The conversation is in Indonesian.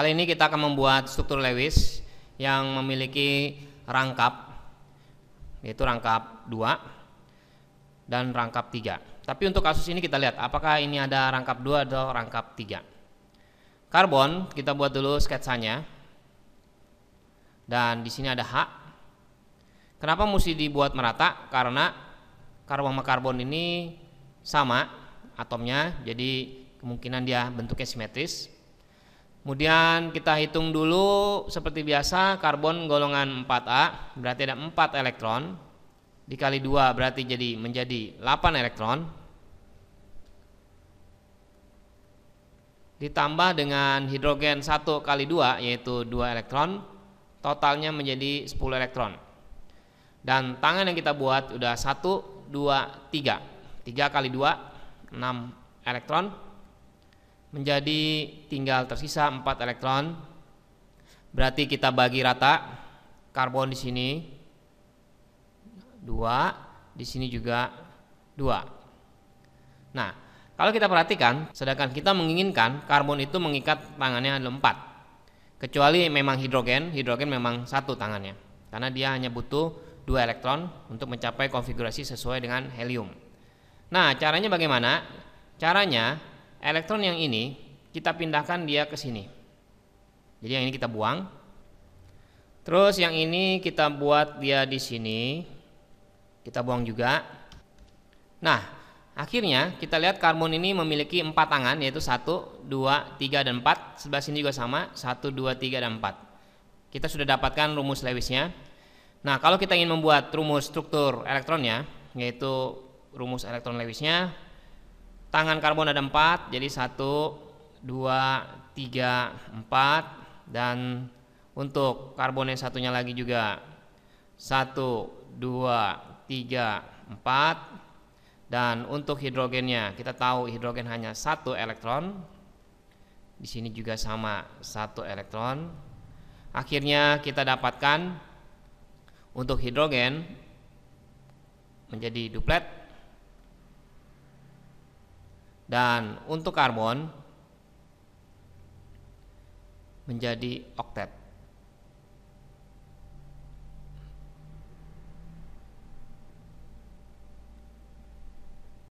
Kali ini kita akan membuat struktur Lewis yang memiliki rangkap yaitu rangkap 2 dan rangkap 3. Tapi untuk kasus ini kita lihat apakah ini ada rangkap 2 atau rangkap 3. Karbon kita buat dulu sketsanya. Dan di sini ada H. Kenapa mesti dibuat merata? Karena karbon sama karbon ini sama atomnya, jadi kemungkinan dia bentuknya simetris Kemudian kita hitung dulu seperti biasa karbon golongan 4A berarti ada 4 elektron dikali 2 berarti jadi menjadi 8 elektron ditambah dengan hidrogen 1 kali 2 yaitu 2 elektron totalnya menjadi 10 elektron dan tangan yang kita buat udah 1 2 3 3 kali 2 6 elektron menjadi tinggal tersisa 4 elektron. Berarti kita bagi rata karbon di sini 2, di sini juga 2. Nah, kalau kita perhatikan, sedangkan kita menginginkan karbon itu mengikat tangannya ada 4. Kecuali memang hidrogen, hidrogen memang satu tangannya. Karena dia hanya butuh dua elektron untuk mencapai konfigurasi sesuai dengan helium. Nah, caranya bagaimana? Caranya elektron yang ini kita pindahkan dia ke sini. Jadi yang ini kita buang. Terus yang ini kita buat dia di sini. Kita buang juga. Nah, akhirnya kita lihat karbon ini memiliki empat tangan yaitu 1, 2, 3 dan 4. Sebelah sini juga sama, 1, 2, 3 dan 4. Kita sudah dapatkan rumus Lewisnya. Nah, kalau kita ingin membuat rumus struktur elektronnya yaitu rumus elektron Lewisnya, tangan karbon ada empat jadi satu dua tiga empat dan untuk karbon yang satunya lagi juga satu dua tiga empat dan untuk hidrogennya kita tahu hidrogen hanya satu elektron di sini juga sama satu elektron akhirnya kita dapatkan untuk hidrogen menjadi duplet dan untuk karbon menjadi oktet